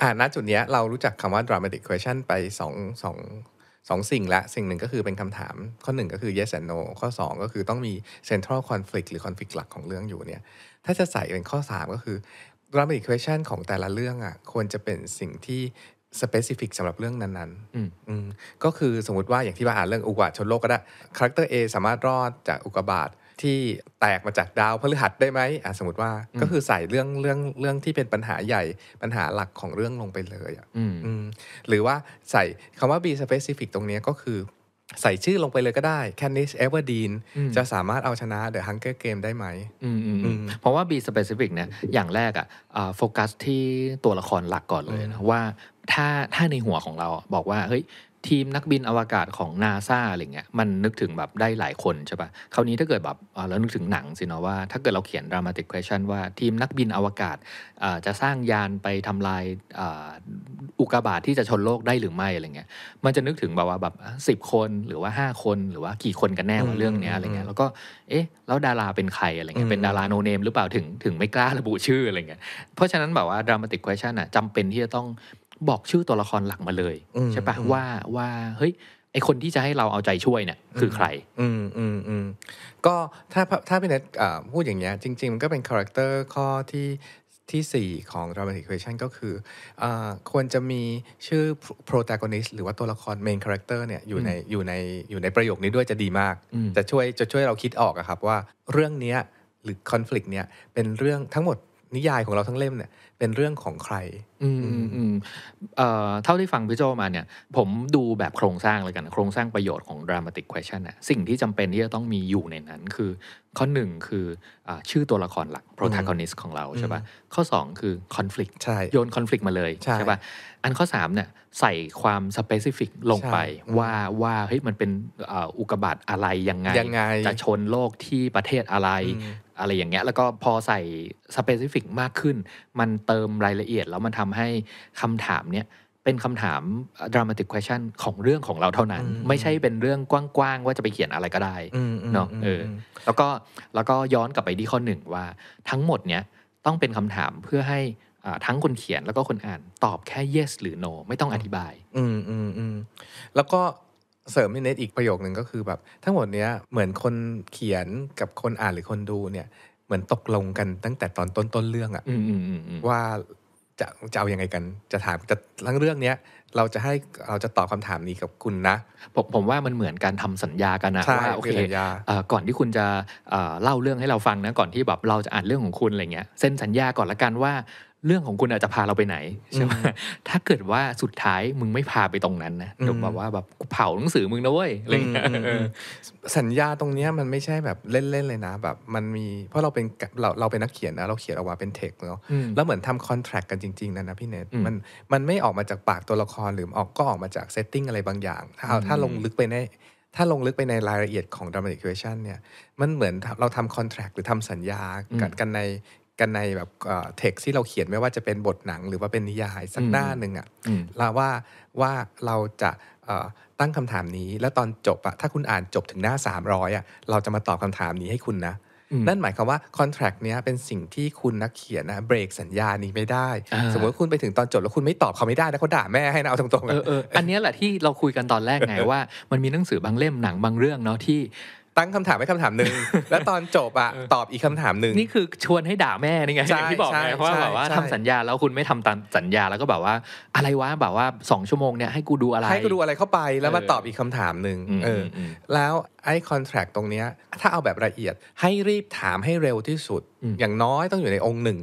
[SPEAKER 1] อ่าณจุดเนี้ยเรารู้จักคำว่า dramatic question ไปสองสองสองสิ่งละสิ่งหนึ่งก็คือเป็นคำถามข้อหนึ่งก็คือ yes and no ข้อ 2 ก็คือต้องมี central conflict หรือ conflict หลักของเรื่องอยู่เนี่ยถ้าจะใส่เป็นข้อ3ก็คือ grammar q u s t i o n ของแต่ละเรื่องอะ่ะควรจะเป็นสิ่งที่ specific สำหรับเรื่องนั้นๆ ก็คือสมมติว่าอย่างที่ว่าอ่านเรื่อง อุกกาบาตชนโลกก็ได้ character A สามารถรอดจากอุกกาบาตที่แตกมาจากดาวพฤหัสได้ไหมอ่ะสมมติว่าก็คือใส่เรื่องเรื่องเรื่องที่เป็นปัญหาใหญ่ปัญหาหลักของเรื่องลงไปเลยอ่ะหรือว่าใส่คำว่า be specific ตรงนี้ก็คือ ใส่ชื่อลงไปเลยก็ได้แค n d ิสเอเวอร์ดีนจะสามารถเอาชนะเดอะฮังเก g a m เกมได้ไหมเพราะว่า B e Specific เนี่ยอย่างแรกอ่ะ
[SPEAKER 2] โฟกัสที่ตัวละครหลักก่อนเลยนะว่า ถ้าถ้าในหัวของเราบอกว่า เฮ้ยทีมนักบินอวกาศของนาซาอะไรเงี้ยมันนึกถึงแบบได้หลายคนใช่ปะ่ะคราวนี้ถ้าเกิดแบบแล้วนึกถึงหนังสินะว่าถ้าเกิดเราเขียน dramatic question ว่าทีมนักบินอวกาศจะสร้างยานไปทำลายอุกกาบาตทที่จะชนโลกได้หรือไม่อะไรเงี้ยมันจะนึกถึงแบบว่าแบบสิบคนหรือว่า 5 คนหรือว่ากี่คนกันแน่เรื่องเนี้ยอะไรเงี้ยแล้วก็เอ๊ะแล้วดาราเป็นใครอะไรเงี้ยเป็นดาราโนเนมหรือเปล่าถึงถึงไม่กล้าระบุชื่ออะไรเงี้ยเพราะฉะนั้นแบบว่า dramatic question อ่ะจำเป็นที่จะต้องบอกชื่อตัวละครหลักมาเลย ใช่ปะว่าว่าเฮ้ยไอคนที่จะให้เราเอาใจช่วยเนี่ยคือใคร
[SPEAKER 1] อืมอืมอืมก็ถ้าถ้าพี่เน็ตพูดอย่างเงี้ยจริง ๆ มันก็เป็นคาแรคเตอร์ข้อที่ที่ 4 ของ dramatic equation ก็คืออควรจะมีชื่อ protagonist หรือว่าตัวละคร main character เนี่ย อยู่ในอยู่ในอยู่ในประโยคนี้ด้วยจะดีมาก จะช่วย จะช่วยเราคิดออกอะครับว่าเรื่องเนี้ยหรือ conflict เนี่ย เป็นเรื่องทั้งหมดนิยายของเราทั้งเล่มเนี่ย เป็นเรื่องของใคร
[SPEAKER 2] อืมอืม
[SPEAKER 1] เท่าที่ฟังพี่โจมาเนี่ย ผม
[SPEAKER 2] ดูแบบโครงสร้างเลยกันโครงสร้างประโยชน์ของ dramatic question อะสิ่งที่จำเป็นที่จะต้องมีอยู่ในนั้นคือข้อหนึ่งคืออชื่อตัวละครหลัก protagonist ของเราใช่ปะ่ะข้อสองคือ conflict โยน conflict มาเลยใช่ปะ่ะอันข้อสามเนี่ย ใส่ความ specific ลงไปว่าว่าเฮ้ยมันเป็นอุกกาบาตอะไรยังไง จะชนโลกที่ประเทศอะไรอะไรอย่างเงี้ยแล้วก็พอใส่สเปซิฟิกมากขึ้น มันเติมรายละเอียด แล้วมันทำให้คำถามเนี่ยเป็นคำถามดรามาติกคว e ชันของเรื่องของเราเท่านั้น ไม่ใช่เป็นเรื่องกว้างๆ ว่าจะไปเขียนอะไรก็ได้เนาะเออแล้วก็แล้วก็ย้อนกลับไปที่ข้อหนึ่งว่าทั้งหมดเนี้ยต้องเป็นคำถามเพื่อให้
[SPEAKER 1] ทั้งคนเขียนแล้วก็คนอ่านตอบแค่ yes หรือ no ไม่ต้องอธิบาย อืมอืมอืมแล้วก็เสริมเน็ตอีกประโยคหนึ่งก็คือแบบทั้งหมดเนี้ยเหมือนคนเขียนกับคนอ่านหรือคนดูเนี่ยเหมือนตกลงกันตั้งแต่ตอนต้นต้นเรื่องอะว่า จะจะเอาอยัางไงกัน จะถามจะทั้งเรื่องเนี้ยเราจะให้เราจะตอบคาถามนี้กับคุณนะผมผมว่ามันเหมือนการทำสัญญากันนะว่าโอเคก่อนที่คุณจะ
[SPEAKER 2] เล่าเรื่องให้เราฟังนะก่อนที่แบบเราจะอ่านเรื่องของคุณอะไรเงี้ยเซ็นสัญญาก่อนละกันว่าเรื่องของคุณอาจจะพาเราไปไหนใช่ไหมถ้าเกิดว่าสุดท้ายมึงไม่พาไปตรงนั้นนะยกแบบว
[SPEAKER 1] ่าแบบเผาหนังสือมึงนะเว้ยอะไรเงี้ยสัญญาตรงเนี้ยมันไม่ใช่แบบเล่น ๆ เลยนะ แบบมันมีเพราะเราเป็นเราเราเป็นนักเขียนนะเราเขียนออกมาเป็นเทคเนาะแล้วเหมือนทำคอนแทรกกันจริง ๆ นะนะพี่เนทมันมันไม่ออกมาจากปากตัวละครหรือออกก็ออกมาจากเซตติ้งอะไรบางอย่าง ถ้าถ้าลงลึกไปในถ้าลงลึกไปในรายละเอียดของ dramatic creation เนี่ยมันเหมือนเราทำคอนแทรกหรือทำสัญญากันในกันในแบบเท็กซ์ที่เราเขียนไม่ว่าจะเป็นบทหนังหรือว่าเป็นนิยายสักหน้าหนึ่งอะ่ะเราว่าว่าเราจะตั้งคำถามนี้ แล้วตอนจบอะถ้าคุณอ่านจบถึงหน้า 300อะเราจะมาตอบคำถามนี้ให้คุณนะนั่นหมายความว่าคอนแท็กเนี้ยเป็นสิ่งที่คุณนักเขียนนะเบรกสัญญานี้ไม่ได้ สมมติคุณไปถึงตอนจบ แล้วคุณไม่ตอบเขาไม่ได้นะเขาด่าแม่ให้นะเอาตรงๆเออเออ
[SPEAKER 2] อันนี้แหละที่เราคุยกันตอนแรกไง ว่ามันมีหนังสือบางเล่มหนังบางเรื่องเนาะที่ตั้งคำถามให้คำถามหนึ่งแ
[SPEAKER 1] ล้วตอนจบอ่ะตอบอีกคำถามหนึ่งนี่คือชวนให้ด่าแม่นี่ไงที่บอกไงว่าแบบว่าทำสัญ
[SPEAKER 2] ญาแล้วคุณไม่ทำตามสัญญาแล้วก็แบบว่าอะไรวะแบบว่าสองชั่วโมงเนี่ยให้กูดูอะไรให้กูดูอะไร
[SPEAKER 1] เข้าไปแล้วมาตอบอีกคำถามหนึ่งเออแล้วไอ้คอนแทรคตรงเนี้ยถ้าเอาแบบละเอียดให้รีบถามให้เร็วที่สุด อย่างน้อยต้องอยู่ในองค์หนึ่ง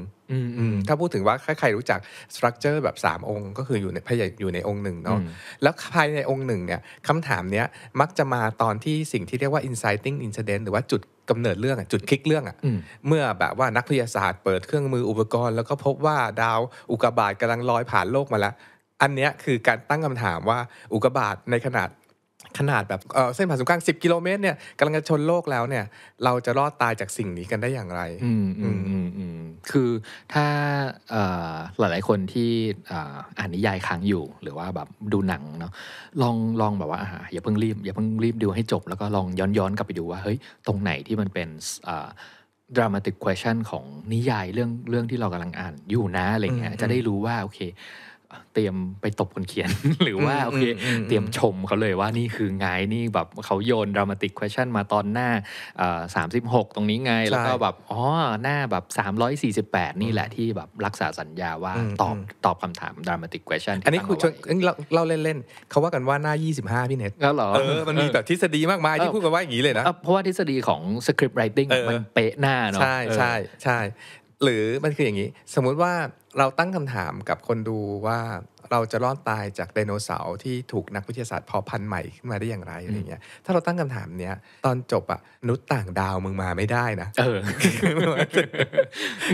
[SPEAKER 1] ถ้าพูดถึงว่าใครรู้จักสตรัคเจอร์แบบ 3 องค์ ก็คืออยู่ในพยอยู่ในองค์หนึ่งเนาะแล้วภายในองค์หนึ่งเนี่ยคำถามเนี้ยมักจะมาตอนที่สิ่งที่เรียกว่า inciting incident หรือว่าจุดกำเนิดเรื่องจุดคลิกเรื่องอ่ะเมื่อแบบว่านักวิทยาศาสตร์เปิดเครื่องมืออุปกรณ์ แล้วก็พบว่า ดาวอุกกาบาตกำลังลอยผ่านโลกมาแล้วอันเนี้ยคือการตั้งคำถามว่าอุกกาบาตในขนาดขนาดแบบเส้นผ่านศูนย์กลาง10 กิโลเมตรเนี่ยกำลังจะชนโลกแล้วเนี่ย เราจะรอดตายจากสิ่งนี้กันได้อย่างไร
[SPEAKER 2] อืมอืมอืมอมคือถ้าหลายๆคนที่อ่านนิยายค้างอยู่หรือว่าแบบดูหนังเนาะลองลองแบบว่าอย่าเพิ่งรีบอย่าเพิ่งรีบดูให้จบแล้วก็ลองย้อนย้อนกลับไปดูว่าเฮ้ยตรงไหนที่มันเป็นดราม่าติกควอชั่นของนิยายเรื่องเรื่องที่เรากำลังอ่าน อยู่นะอะไรเงี้ยจะได้รู้ว่าโอเคเตรียมไปตบคนเขียนหรือว่าโอเคเตรียมชมเขาเลยว่านี่คือไงนี่แบบเขาโยนดรามาติกควอชั่นมาตอนหน้าสามสิบหกตรงนี้ไง แล้วก็แบบอ๋อหน้าแบบสามร้อยสี่สิบแปดนี่แหละที่แบบรักษาสัญญาว่าตอบตอบคำถามดรามาติกควอชั่นอันนี้คชน
[SPEAKER 1] เล่าเล่นๆเขาว่ากันว่าหน้ายี่สิบห้าพี่เน็ตแล้วหรอเออมันมีแบบทฤษฎีมากมายที่พูดกันว่าอย่างนี้เลยนะเพราะว่าทฤษฎีของสคริปต์ไรติงมันเป๊ะหน้าเนาะใช่ใช่ใช่หรือ มันคืออย่างนี้ สมมุติว่าเราตั้งคำถามกับคนดูว่าเราจะรอดตายจากไดโนเสาร์ที่ถูกนักวิทยาศาสตร์พอพันธุ์ใหม่ขึ้นมาได้อย่างไรอะไรเงี้ย ถ้าเราตั้งคำถามเนี้ย ตอนจบอะนุษย์ต่างดาวมึงมาไม่ได้นะ เออ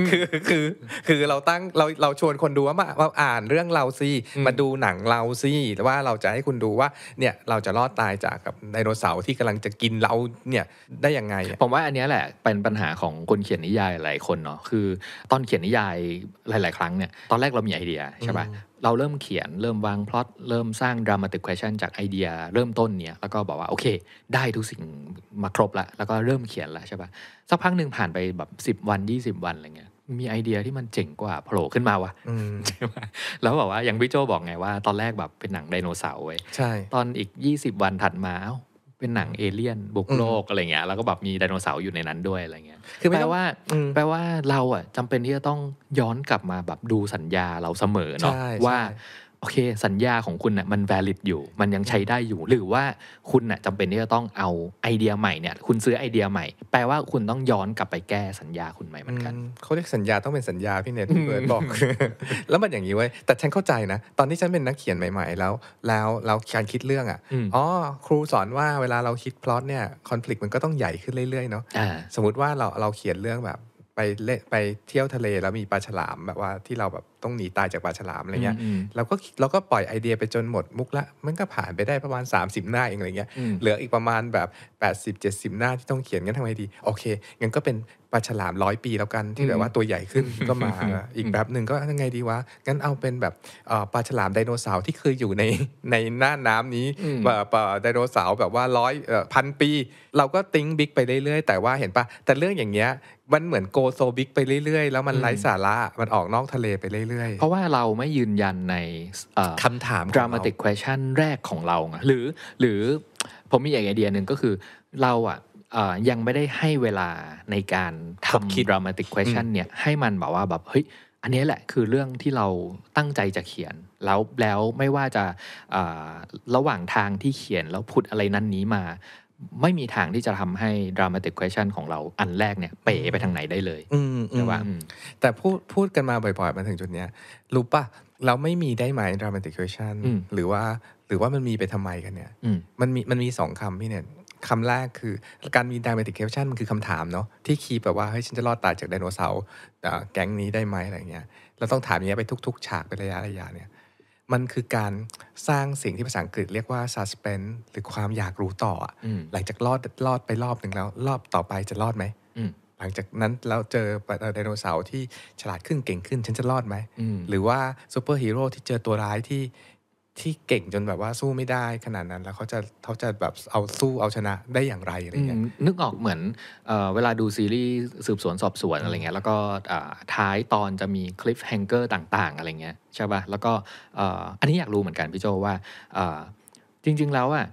[SPEAKER 1] คือคือ คือเราตั้งเราเราชวนคนดูว่ามาาอ่านเรื่องเราซิมาดูหนังเราซิแต่ว่าเราจะให้คุณดูว่า เนี่ยเราจะรอดตายจากกับไดโนเสาร์ที่กำลังจะกินเราเนี่ยได้ยังไงผมว่าอัน
[SPEAKER 2] นี้แหละเป็นปัญหาของคนเขียนนิยายหลายคนเนาะ คือ ตอนเขียนนิยาย หลายๆ ครั้งเนี่ย ตอนแรกเรามีไอเดียใช่ป่ะเราเริ่มเขียน เริ่มวางพล็อตเริ่มสร้าง d r a m a ต i ก question จากไอเดีย เริ่มต้นเนี่ยแล้วก็บอกว่า โอเค ได้ทุกสิ่งมาครบละแล้วก็เริ่มเขียนละใช่ปะสักพักหนึ่งผ่านไปแบบ10วัน20 วันอะไรเงี้ยมีไอเดียที่มันเจ๋งกว่าโผล่ขึ้นมาวะใช่ไหมแล้วบอกว่าอย่างพี่โจบอกไงว่า ตอนแรกแบบเป็นหนังไดโนเสาร์ไว้ใช่ ตอนอีก 20 วันถัดมาเอ้าเป็นหนังเอเลี่ยนบุกโลกอะไรเงี้ยแล้วก็แบบมีไดโนเสาร์อยู่ในนั้นด้วยอะไรเงี้ย คือแปลว่า แปลว่าเราอ่ะจำเป็นที่จะต้องย้อนกลับมา แบบดูสัญญาเราเสมอเนาะว่าโอเคสัญญาของคุณนะ่ะมัน valid อยู่มันยังใช้ได้อยู่หรือว่าคุณนะ่ะจำเป็นที่จะต้องเอาไอเดียใหม่เนี่ยคุณซื้อไอเดียใหม่ แปลว่า
[SPEAKER 1] คุณต้องย้อนกลับไปแก้สัญ
[SPEAKER 2] ญาคุณใหม่เหมือนกัน
[SPEAKER 1] เขาเรียกสัญญาต้องเป็นสัญญาพี่เนทพ่เบิร์บอกแล้วมันอย่างนี้ไว้แต่ฉันเข้าใจนะ ตอนที่ฉันเป็นนักเขียนใหม่ ๆ แล้วแล้วเราการคิดเรื่องอ่ะอ๋อครูสอนว่าเวลาเราคิดพล็อตเนี่ยคอน FLICT มันก็ต้องใหญ่ขึ้นเรื่อยๆเนาะสมมติว่าเราเราเขียนเรื่องแบบไปเล่ไปเที่ยวทะเลแล้วมีปลาฉลามแบบว่าที่เราแบบ ต้องหนีตายจากปลาฉลามอะไรเงี้ยเราก็เราก็ปล่อยไอเดียไปจนหมดมุกละมันก็ผ่านไปได้ประมาณ 30 หน้าเองอะไรเงี้ยเหลืออีกประมาณแบบ 80-70 หน้าที่ต้องเขียนกันทำไงดีโอเค งั้นก็เป็นปลาฉลามร้อยปีแล้วกันที่แบบว่าตัวใหญ่ขึ้นก็มาอีกแบบหนึ่งก็ยังไงดีวะงั้นเอาเป็นแบบปลาฉลามไดโนเสาร์ที่เคยอยู่ในในหน้าน้ำนี้ปลาไดโนเสาร์แบบว่าร้อยพันปี เราก็ติ้งบิ๊กไปเรื่อย ๆ แต่ว่าเห็นปะแต่เรื่องอย่างเงี้ยมันเหมือนโกโซบิ๊กไปเรื่อยๆแล้วมันไร้สาระมันออกนอกทะเลไปเรื่อยๆ เพราะว่าเราไม่ยืนยันในคำถาม dramatic question แรกของเรา
[SPEAKER 2] หรือหรือผมมีไอเดียหนึ่งก็คือเราอะยังไม่ได้ให้เวลาในการทำคิด dramatic question เนี่ย ให้มันแบบว่าแบบเฮ้ย อันนี้แหละคือเรื่องที่เราตั้งใจจะเขียน แล้วแล้วไม่ว่าจะระหว่างทางที่เขียนแล้วพูดอะไรนั้นนี้มา ไม่มีทางที่จะทำให้ dramatic question ของเรา
[SPEAKER 1] อันแรกเนี่ย เป๋ไปทางไหนได้เลยแต่ว่าแต่พูดพูดกันมาบ่อยๆมาถึงจุดเนี้ยรู้ปะเราไม่มีได้ไหม dramatic question หรือว่าหรือว่ามันมีไปทำไมกันเนี่ย มันมีมันมีสองคำพี่เนี่ยคำแรกคือการมี dynamic q u t i o n มันคือคำถามเนาะที่คีแบบว่าเฮ้ยฉันจะรอดตายจากไดโนเสาร์แก๊งนี้ได้ไหมอะไรเงี้ยเราต้องถามอย่างเงี้ยไปทุกๆ ฉากเป็นระยะระยะเนี่ย มันคือการสร้างสิ่งที่ภาษาอังกฤษเรียกว่า suspense หรือความอยากรู้ต่ออ่ะหลังจากรอดรอดไปรอบหนึ่งแล้ว รอบต่อไปจะรอดไหมหลังจากนั้นเราเจอไดโนเสาร์ที่ฉลาดขึ้นเก่งขึ้นฉันจะรอดไหมหรือว่าซูเปอร์ฮีโร่ที่เจอตัวร้ายที่ที่เก่งจนแบบว่าสู้ไม่ได้ขนาดนั้น แล้วเขาจะเขาจะแบบเอาสู้เอาชนะได้อย่างไรอะไรเงี้ยนึกออกเหมือนเอ
[SPEAKER 2] เวลาดูซีรีส์สืบสวนสอบสวนอะไรเงี้ยแล้วก็ท้ายตอนจะมีคลิปแฮงเกอร์ต่างๆอะไรเงี้ยใช่ป่ะ แล้วก็อันนี้อยากรู้เหมือนกัน พี่โจว่าจริงๆแล้วอ่ะ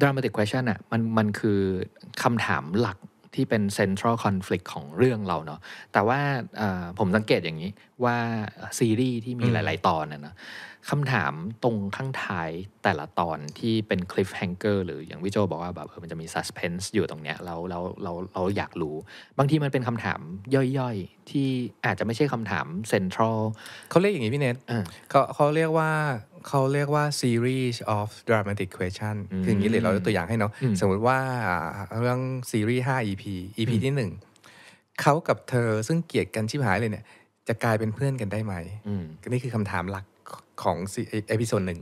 [SPEAKER 2] dramatic question อ่ะมันมันคือคำถามหลักที่เป็น central conflict ของเรื่องเราเนาะแต่ว่าผมสังเกตอย่างนี้ว่าซีรีส์ที่มีหลายๆตอนนะคำถามตรงข้างท้ายแต่ละตอนที่เป็นคลิฟแฮงเกอร์หรืออย่างวิโจบอกว่าแบบเออมันจะมีซัสเพนส์อยู่ตรงเนี้ยเราเราเราเราอยากรู้บางทีมันเป็นคำถามย่อยๆ ที่อาจจะไม่ใช่คำถามเซ็น
[SPEAKER 1] ทรัลเขาเรียกอย่างนี้ พี่เนทเขาเขาเรียกว่าเขาเรียกว่า series of dramatic question คืออย่างนี้เลยเรายกตัวอย่างให้เนาะ สมมติว่าเรื่องซีรีส์ 5 EP EP ที่หนึ่งเขากับเธอซึ่งเกลียดกันชิบหายเลยเนี่ย จะกลายเป็นเพื่อนกันได้ไหมนี่คือคำถามหลักของเอพิโซดหนึ่ง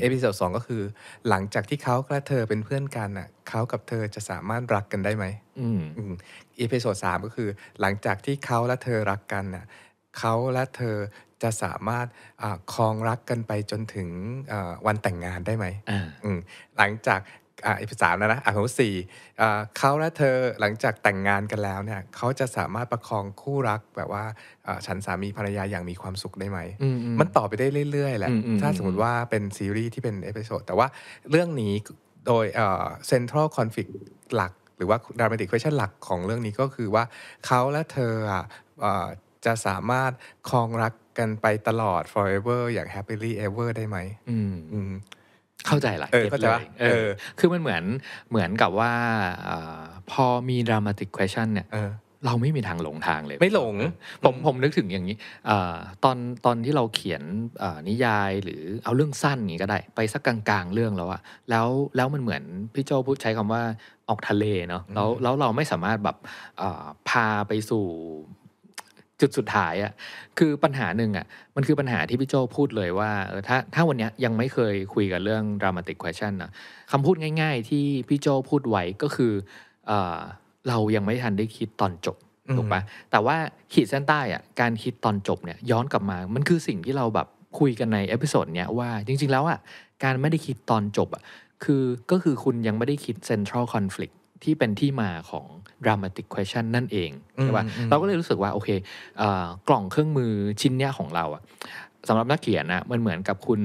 [SPEAKER 1] เอพิโซดสองก็คือ หลังจากที่เขาและเธอเป็นเพื่อนกันอ่ะเขากับเธอจะสามารถรักกันได้ไหมเอพิโซดสามก็คือ หลังจากที่เขาและเธอรักกันอ่ะเขาและเธอจะสามารถคลองรักกันไปจนถึงวันแต่งงานได้ไหมหลังจากอ่ะสามแล้วนะ อ่ะสมมติสี่เขาและเธอหลังจากแต่งงานกันแล้วเนี่ย เขาจะสามารถประคองคู่รักแบบว่าฉันสามีภรรยาอย่างมีความสุขได้ไหมมันต่อไปได้เรื่อยๆ แหละ ถ้าสมมติว่าเป็นซีรีส์ที่เป็นเอพิโซดแต่ว่าเรื่องนี้โดยเซ็นทรัลคอนฟ lict หลัก หรือว่าดราม่าติกเควชั่นหลักของเรื่องนี้ก็คือว่าเขาและเธอจะสามารถคองรักกันไปตลอด forever อย่าง happily ever ได้ไหมเข้าใจละเก็าเลยเออ คือมันเหมือนเหมือนกับว่าพอมี
[SPEAKER 2] dramatic question เนี่ยเราไม่มีทางหลงทางเลย ไม่หลงผมผมนึกถึงอย่างนี้ตอนตอนที่เราเขียนนิยายหรือเอาเรื่องสั้นนี้ก็ได้ ไปสักกลางๆ เรื่องแล้วอะแล้วแล้วมันเหมือนพี่โจพูดใช้คำว่าออกทะเลเนาะแล้วแล้วเราไม่สามารถแบบพาไปสู่จุดสุดท้ายอะคือปัญหาหนึ่งอะมันคือปัญหาที่พี่โจพูดเลยว่าถ้าถ้าวันนี้ยังไม่เคยคุยกันเรื่อง dramatic question นะคำพูดง่ายๆที่พี่โจพูดไว้ก็คือเออเรายังไม่ทันได้คิดตอนจบถูกปะแต่ว่าขีดเส้นใต้อะการคิดตอนจบเนี่ยย้อนกลับมามันคือสิ่งที่เราแบบคุยกันในเอพิโซดเนี้ยว่าจริงๆแล้วอะการไม่ได้คิดตอนจบอะคือก็คือคุณยังไม่ได้คิด central conflict ที่เป็นที่มาของ dramatic question นั่นเอง ใช่ป่ะเราก็เลยรู้สึกว่า โอเค กล่องเครื่องมือชิ้นเนี้ยของเราอะสำหรับนักเขียนนะ มันเหมือนกับคุณ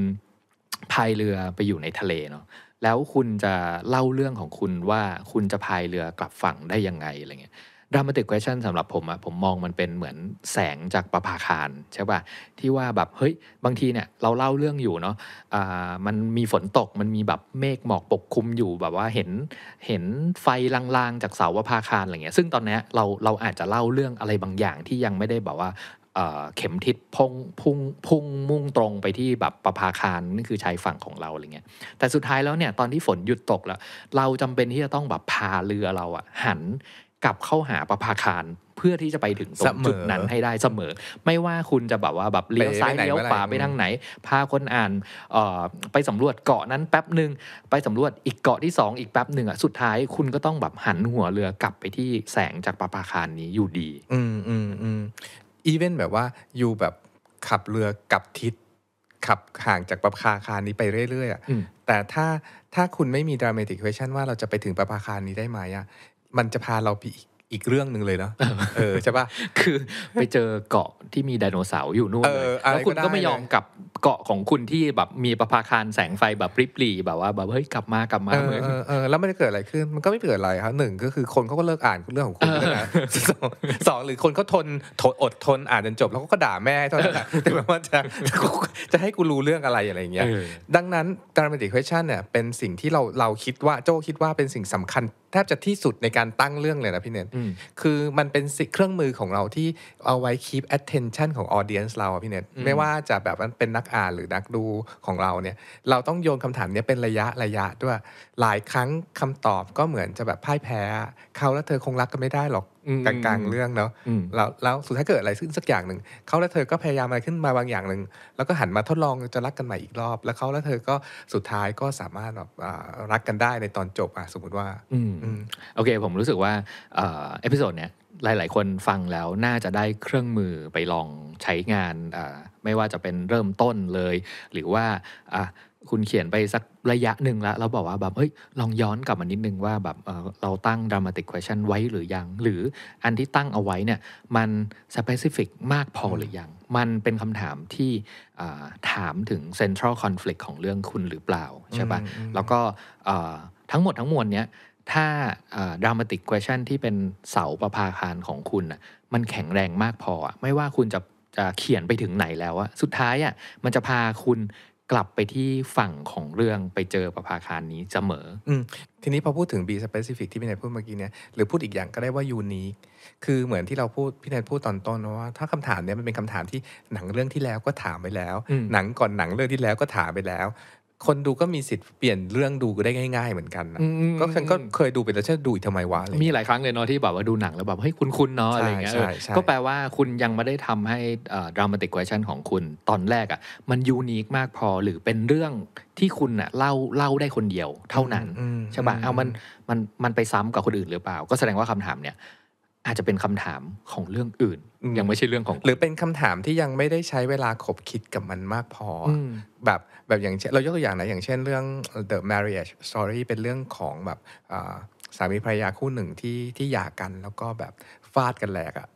[SPEAKER 2] พายเรือไปอยู่ในทะเลเนาะ แล้วคุณจะเล่าเรื่องของคุณว่าคุณจะพายเรือกลับฝั่งได้ยังไงอะไรเงี้ยดรามาติกเควชั่นสำหรับผมอะผมมองมันเป็นเหมือนแสงจากประภาคารใช่ป่ะ ที่ว่าแบบเฮ้ยบางทีเนี่ยเราเล่าเรื่องอยู่เนาะอ่ามันมีฝนตกมันมีแบบเมฆหมอกปกคลุมอยู่แบบว่าเห็นเห็นไฟลางๆ จากเสาประภาคารอะไรเงี้ย ซึ่งตอนนี้เราเราอาจจะเล่าเรื่องอะไรบางอย่างที่ยังไม่ได้แบบว่าเข็มทิศพุ่งพุ่งพุ่งมุ่งตรงไปที่แบบประภาคารนี่คือชายฝั่งของเราอะไรเงี้ยแต่สุดท้ายแล้วเนี่ยตอนที่ฝนหยุดตกแล้วเราจำเป็นที่จะต้องแบบพาเรือเราอะหันกลับเข้าหาประภาคารเพื่อที่จะไปถึงตรงจุดนั้นให้ได้เสมอ ไม่ว่าคุณจะแบบว่าแบบเลี้ยวซ้ายเลี้ยวขวาไปทางไหน พาคนอ่านไปสำรวจเกาะนั้นแป๊บหนึ่งไปสำรวจอีกเกาะที่2อีกแป๊บหนึ่งอ่ะสุดท้ายคุณก็ต้องแบบหันหัวเรือกลับไปที
[SPEAKER 1] ่แสงจากประภาคารนี้อยู่ดี อืมอืมอืมอีเวนแบบว่าอยู่แบบขับเรือกลับทิศ ขับห่างจากประภาคารนี้ไปเรื่อยๆอ่ะแต่ถ้าถ้าคุณไม่มีดรามาติกเควชั่นว่าเราจะไปถึงประภาคารนี้ได้ไหมอ่ะมันจะพาเราไปอีกอีกเรื่องหนึ่งเลยเนาะเออใช่ปะคือไปเจอเกาะที่มีไดโนเสาร์อ
[SPEAKER 2] ยู่นู่นเลยแล้วคุณก็ไม่ยอมกลับเกาะของคุณที่แบบมีประภาคารแสงไฟแบบปริบหรี่
[SPEAKER 1] แบบว่าแบบเฮ้ยกลับมากลับมาเมืองเออแล้วมันจะเกิดอะไรขึ้นมันก็ไม่เกิดอะไรครับหนึ่งก็คือคนเขาก็เลิกอ่านเรื่องของคุณแล้วนะสองหรือคนเขาทนทอดทนอ่านจนจบแล้วก็ด่าแม่เท่านั้นแลต่ว่าจะจะให้กูรู้เรื่องอะไรอะไรอย่างเงี้ยดังนั้น dramatic question เนี่ยเป็นสิ่งที่เราเราคิดว่าโจ้คิดว่าเป็นสิ่งสำคัญแทบจะที่สุดในการตั้งเรื่องเลยนะพี่เนนคือมันเป็นเครื่องมือของเราที่เอาไว้ keep attention ของ audience เราพี่เนนไม่ว่าจะแบบมันเป็นนักอ่านหรือนักดูของเราเนี่ย เราต้องโยนคำถามนี้เป็นระยะระยะด้วย หลายครั้งคำตอบก็เหมือนจะแบบพ่ายแพ้ เขาและเธอคงรักกันไม่ได้หรอกกลางงเรื่องเนาะแล้วแล้วสุดท้ายเกิดอะไรขึ้นสักอย่างหนึ่งเขาและเธอก็พยายามอะไรขึ้นมาบางอย่างหนึ่งแล้วก็หันมาทดลองจะรักกันใหม่อีกรอบแล้วเขาและเธอก็สุดท้ายก็สามารถแบบรักกันได้ในตอนจบอ่ะสมมติว่าโอเคผมรู้สึกว่าเ
[SPEAKER 2] อพิโซดเนี้ยหลาย ๆ คนฟังแล้วน่าจะได้เครื่องมือไปลองใช้งานไม่ว่าจะเป็นเริ่มต้นเลยหรือว่าคุณเขียนไปสักระยะหนึ่งแล้วเราบอกว่าแบบเอ้ยลองย้อนกลับมานิดนึงว่าแบบเเราตั้ง dramatic question ไว้หรือยัง หรืออันที่ตั้งเอาไว้เนี่ยมัน specific มากพอหรือยัง มันเป็นคำถามที่ถามถึง central conflict ของเรื่องคุณหรือเปล่า ใช่ปะ่ะแล้วก็ทั้งหมดทั้งมวลเนี้ยถ้า dramatic question ที่เป็นเสาประภาคารของคุณะมันแข็งแรงมากพอไม่ว่าคุณจะจะเขียนไปถึงไหนแล้วอะสุดท้ายอะมันจะพาคุณกลับไปที่ฝั่งของเรื่องไปเจอ
[SPEAKER 1] ประภาคารนี้เสมอ อืทีนี้พอพูดถึง B specific ที่พี่นายพูดเมื่อกี้เนี่ยหรือ พูดอีกอย่างก็ได้ว่ายูนิคคือเหมือนที่เราพูดพี่นายพูดตอนต้นว่าถ้าคำถามเนี้ยมันเป็นคำถามที่หนังเรื่องที่แล้วก็ถามไปแล้วหนังก่อนหนังเรื่องที่แล้วก็ถามไปแล้วคนดูก็มีสิทธิ์เปลี่ยนเรื่องดูก็ได้ง่ายๆเหมือนกันนะก็ฉันก็เคยดูไปแล้วฉันดูอีกทำไมวะ
[SPEAKER 2] มีหลายครั้งเลยเนาะที่แบบว่าดูหนังแล้ว แบบเฮ้ยคุณคุณเนาะอะไรเงี้ยก็แปลว่าคุณยังไม่ได้ทำให้ดรามาติกเวอร์ชันของคุณตอนแรกอ่ะ มันยูนิคมากพอหรือเป็นเรื่องที่คุณอ่ะ เล่าเล่าได้คนเดียว เท่านั้น ใช่ป่ะเอามันมันมันไปซ้ำกับคนอื่นหรือเปล่า ก็แสดงว่าคำถามเ
[SPEAKER 1] นี่ยอาจจะเป็นคำถามของเรื่องอื่นยังไม่ใช่เรื่องของ หรือเป็นคำถามที่ยังไม่ได้ใช้เวลาคบคิดกับมันมากพอแบบแบบอย่างเช่นเรายกตัวอย่างนะอย่างเช่นเรื่อง The Marriage Story เป็นเรื่องของแบบสามีภรรยาคู่หนึ่งที่ที่หย่ากันแล้วก็แบบฟาดกันแหลกอะ่ะ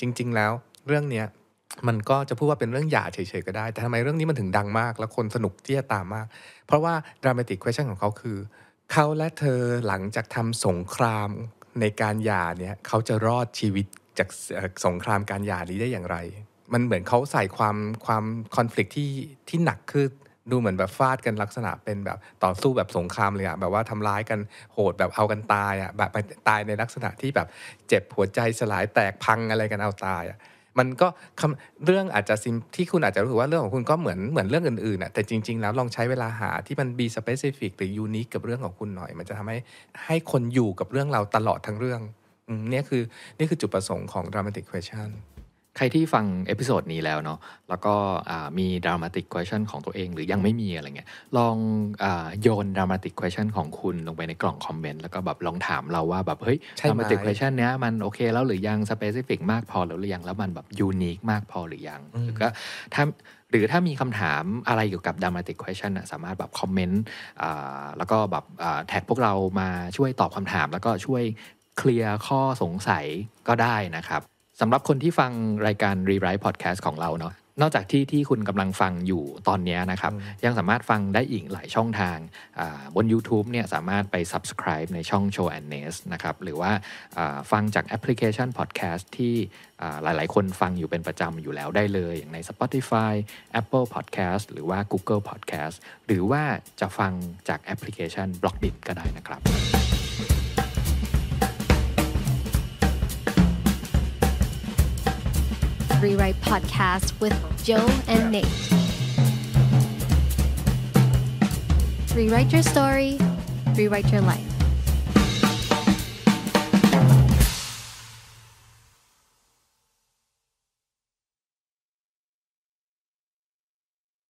[SPEAKER 1] จริง ๆ แล้วเรื่องเนี้ย มันก็จะพูดว่าเป็นเรื่องหย่าเฉยๆก็ได้แต่ทำไมเรื่องนี้มันถึงดังมาก แล้วคนสนุกที่จะตามมาก เพราะว่าดรามาติกเควชั่นของเขาคือ เขาและเธอหลังจากทำสงครามในการหย่าเนี่ย เขาจะรอดชีวิตจากสงครามการหย่านี้ได้อย่างไร มันเหมือนเขาใส่ความความคอน FLICT ที่ที่หนักคือดูเหมือนแบบฟาดกันลักษณะเป็นแบบต่อสู้แบบสงครามเลยอะแบบว่าทำร้ายกันโหดแบบเอากันตายอะแบบตายในลักษณะที่แบบเจ็บหัวใจสลายแตกพังอะไรกันเอาตายอะมันก็เรื่องอาจจะซิมที่คุณอาจจะรู้สึกว่าเรื่องของคุณก็เหมือนเหมือนเรื่องอื่นๆน่ะแต่จริง ๆแล้วลองใช้เวลาหาที่มันบีสเปซิฟิกหรือยูนิคกับเรื่องของคุณหน่อย มันจะทำให้ให้คนอยู่กับเรื่องเราตลอดทั้งเรื่องนี่คือนี่คือจุดประสงค์ของ dramatic question ใครที่ฟังเอพิโซดนี้แล้วเนาะ
[SPEAKER 2] แล้วก็มีดรามาติกควอชั่นของตัวเอง หรือยังไม่มีอะไรเงี้ยลองอโยนดรามาติกควอชั่นของคุณลงไปในกล่องคอมเมนต์แล้วก็แบบลองถามเราว่าแบบเฮ้ยดรามาติกควอชั่นเนี้ยมันโอเคแล้ว หรือยังสเปซิฟิกมากพอแล้วหรือยังแล้วมันแบบยูนิคมากพอหรือยัง หรือก็ถ้าหรือถ้ามีคำถามอะไรเกี่ยวกับดรามาติกควอชั่นสามารถแบบคอมเมนต์แล้วก็แบบแท็กพวกเรามาช่วยตอบคำถามแล้วก็ช่วยเคลียร์ข้อสงสัยก็ได้นะครับสำหรับคนที่ฟังรายการรีไรต์พอดแคสต์ของเราเนาะนอกจากที่ที่คุณกำลังฟังอยู่ตอนนี้นะครับ ยังสามารถฟังได้อีกหลายช่องทางบน YouTube เนี่ยสามารถไป subscribe ในช่อง Show and n e s นะครับ หรือว่าฟังจากแอปพลิเคชัน podcast ที่หลายๆ คนฟังอยู่เป็นประจำอยู่แล้วได้เลย อย่างใน Spotify Apple Podcast หรือว่า Google Podcast หรือว่าจะฟังจากแอปพลิเคชัน b l o k d i t ก็ได้นะครับ
[SPEAKER 1] Rewrite podcast with Joe and Nate. Rewrite
[SPEAKER 2] your story, rewrite your life.